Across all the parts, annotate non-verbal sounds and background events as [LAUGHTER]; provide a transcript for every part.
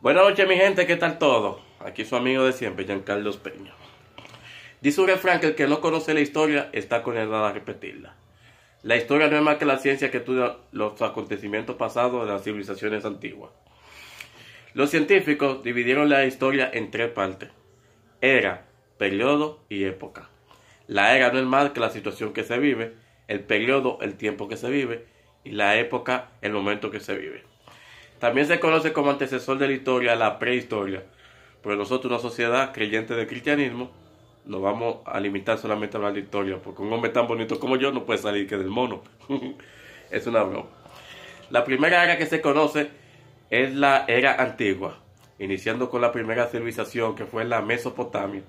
Buenas noches, mi gente, ¿qué tal todo? Aquí su amigo de siempre, Giancarlos Peña. Dice un refrán que el que no conoce la historia está condenado a repetirla. La historia no es más que la ciencia que estudia los acontecimientos pasados de las civilizaciones antiguas. Los científicos dividieron la historia en tres partes: era, periodo y época. La era no es más que la situación que se vive, el periodo el tiempo que se vive y la época el momento que se vive. También se conoce como antecesor de la historia la prehistoria, pero nosotros, una sociedad creyente del cristianismo, nos vamos a limitar solamente a hablar de historia, porque un hombre tan bonito como yo no puede salir que del mono. [LAUGHS] es una broma. La primera era que se conoce es la era antigua, iniciando con la primera civilización que fue la Mesopotamia,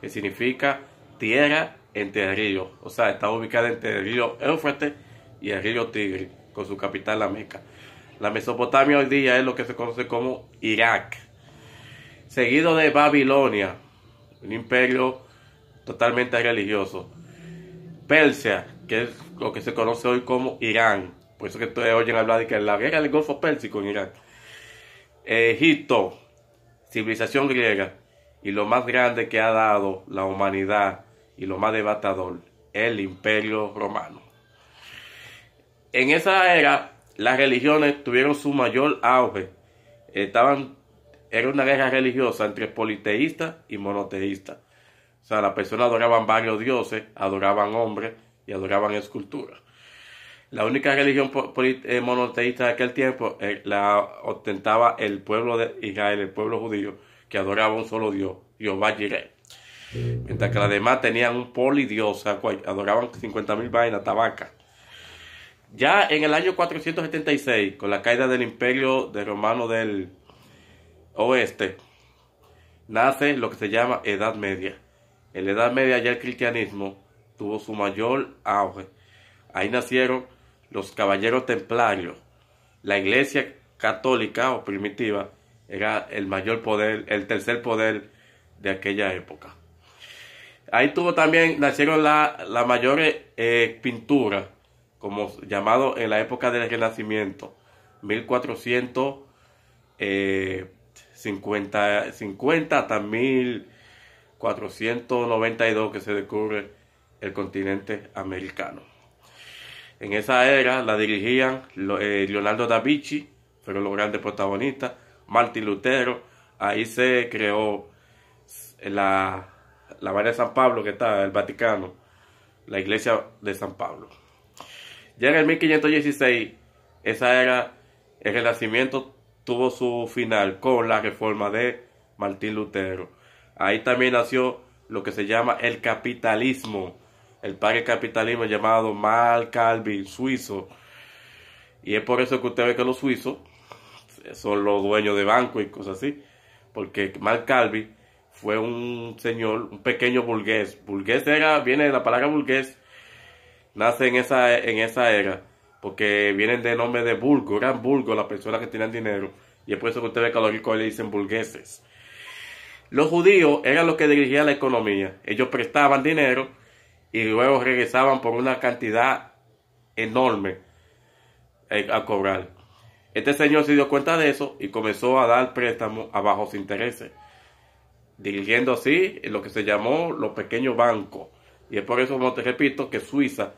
que significa tierra entre ríos, o sea, estaba ubicada entre el río Éufrates y el río Tigre, con su capital la Meca. La Mesopotamia hoy día es lo que se conoce como Irak, seguido de Babilonia, un imperio totalmente religioso. Persia, que es lo que se conoce hoy como Irán, por eso que ustedes oyen hablar de que la guerra del Golfo Pérsico en Irán. Egipto, civilización griega, y lo más grande que ha dado la humanidad y lo más devastador, el imperio romano. En esa era las religiones tuvieron su mayor auge. Estaban, era una guerra religiosa entre politeístas y monoteístas. O sea, las personas adoraban varios dioses, adoraban hombres y adoraban esculturas. La única religión eh, monoteísta de aquel tiempo eh, la ostentaba el pueblo de Israel, el pueblo judío, que adoraba un solo dios, Jehová Jireh. Mientras que las demás tenían un polidios, o adoraban 50.000 vainas, tabacas. Ya en el año 476, con la caída del imperio de romano del oeste, nace lo que se llama Edad Media. En la Edad Media ya el cristianismo tuvo su mayor auge. Ahí nacieron los caballeros templarios. La iglesia católica o primitiva era el mayor poder, el tercer poder de aquella época. Ahí tuvo también, nacieron las mayores eh, pinturas como llamado en la época del Renacimiento, 1450 eh, hasta 1492 que se descubre el continente americano. En esa era la dirigían eh, Leonardo da Vinci, fueron los grandes protagonistas, Martín Lutero, ahí se creó la, la de San Pablo que está, el Vaticano, la iglesia de San Pablo. Ya en el 1516, esa era, el renacimiento tuvo su final con la reforma de Martín Lutero. Ahí también nació lo que se llama el capitalismo, el padre capitalismo llamado Mal Calvi, suizo. Y es por eso que usted ve que los suizos son los dueños de bancos y cosas así, porque Mal Calvi fue un señor, un pequeño burgués. Burgués era, viene de la palabra burgués, nace en esa, en esa era, porque vienen de nombre de vulgo, eran burgos las personas que tienen dinero, y es por eso que ustedes ve le dicen burgueses. Los judíos eran los que dirigían la economía, ellos prestaban dinero y luego regresaban por una cantidad enorme eh, a cobrar. Este señor se dio cuenta de eso y comenzó a dar préstamos a bajos intereses, dirigiendo así lo que se llamó los pequeños bancos. Y es por eso, como te repito, que Suiza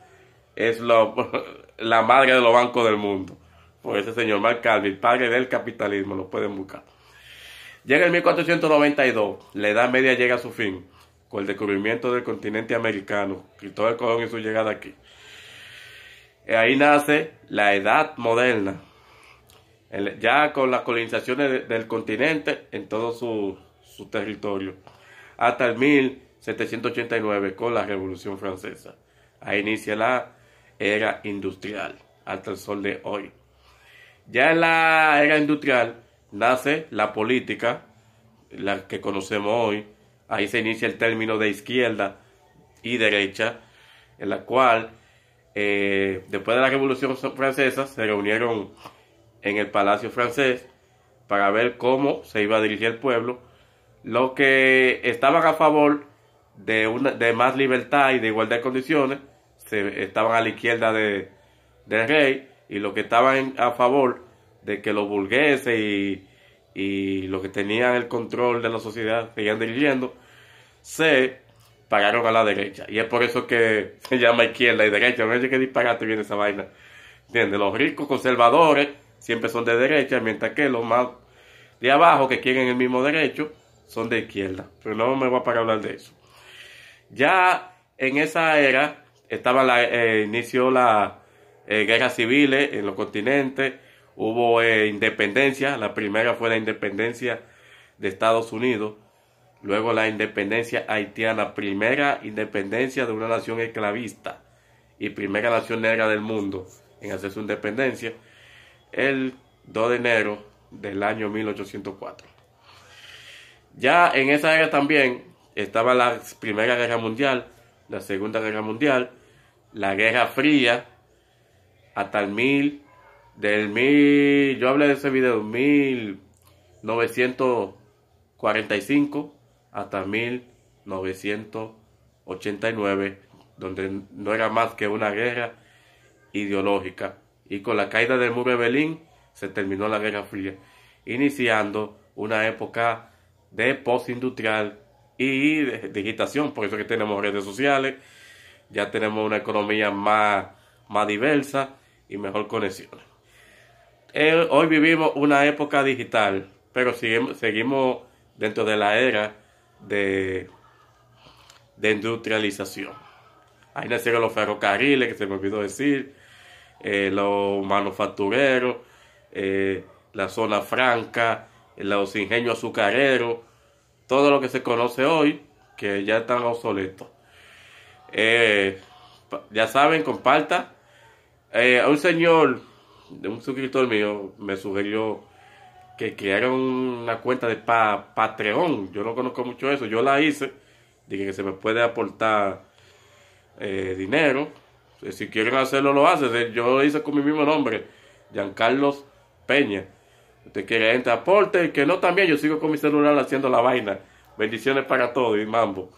es [LAUGHS] la madre de los bancos del mundo. Por pues ese señor Mark Calvin, padre del capitalismo, lo pueden buscar. Llega el 1492, la Edad Media llega a su fin, con el descubrimiento del continente americano, Cristóbal Colón y su llegada aquí. Eh, ahí nace la Edad Moderna, ya con las colonizaciones del continente en todo su, su territorio, hasta el 1789 con la Revolución Francesa. Ahí inicia la era industrial hasta el sol de hoy. Ya en la era industrial nace la política, la que conocemos hoy. Ahí se inicia el término de izquierda y derecha, en la cual, eh, después de la Revolución Francesa, se reunieron en el Palacio francés para ver cómo se iba a dirigir el pueblo. Los que estaban a favor de, de más libertad y de igualdad de condiciones se, estaban a la izquierda de, del rey y los que estaban a favor de que los burgueses y, y los que tenían el control de la sociedad seguían dirigiendo, se pararon a la derecha. Y es por eso que [LAUGHS] se llama izquierda y derecha. No es que disparate bien esa vaina. ¿Entiendes? Los ricos conservadores siempre son de derecha, mientras que los más de abajo que quieren el mismo derecho son de izquierda. Pero no me voy a parar a hablar de eso. Ya en esa era estaba la, eh, inició la eh, guerra civil eh, en los continentes, hubo independencia, la primera fue la independencia de Estados Unidos, luego la independencia haitiana, primera independencia de una nación esclavista y primera nación negra del mundo en hacer su independencia, el 2 de enero del año 1804. Ya en esa era también estaba la Primera Guerra Mundial, la Segunda Guerra Mundial, la Guerra Fría, hasta el mil, del mil, yo hablé de ese video, 1945 hasta 1989, donde no era más que una guerra ideológica. Y con la caída del muro de Berlín se terminó la Guerra Fría, iniciando una época de postindustrial y digitación, por eso que tenemos redes sociales, ya tenemos una economía más, diversa y mejor conexiones. Eh, hoy vivimos una época digital, pero seguimos dentro de la era de, de industrialización. Ahí nacieron los ferrocarriles, que se me olvidó decir, eh, los manufactureros, eh, la zona franca, los ingenios azucareros, todo lo que se conoce hoy, que ya están obsoletos. Eh, ya saben, comparta. Eh, un señor, de un suscriptor mío, me sugirió que creara una cuenta de Patreon. Yo no conozco mucho eso, yo la hice. Dije que se me puede aportar eh, dinero. Si quieren hacerlo, lo hacen. Yo lo hice con mi mismo nombre, Giancarlos Peña. Usted quiere gente aporte, que no también, yo sigo con mi celular haciendo la vaina. Bendiciones para todos y mambo.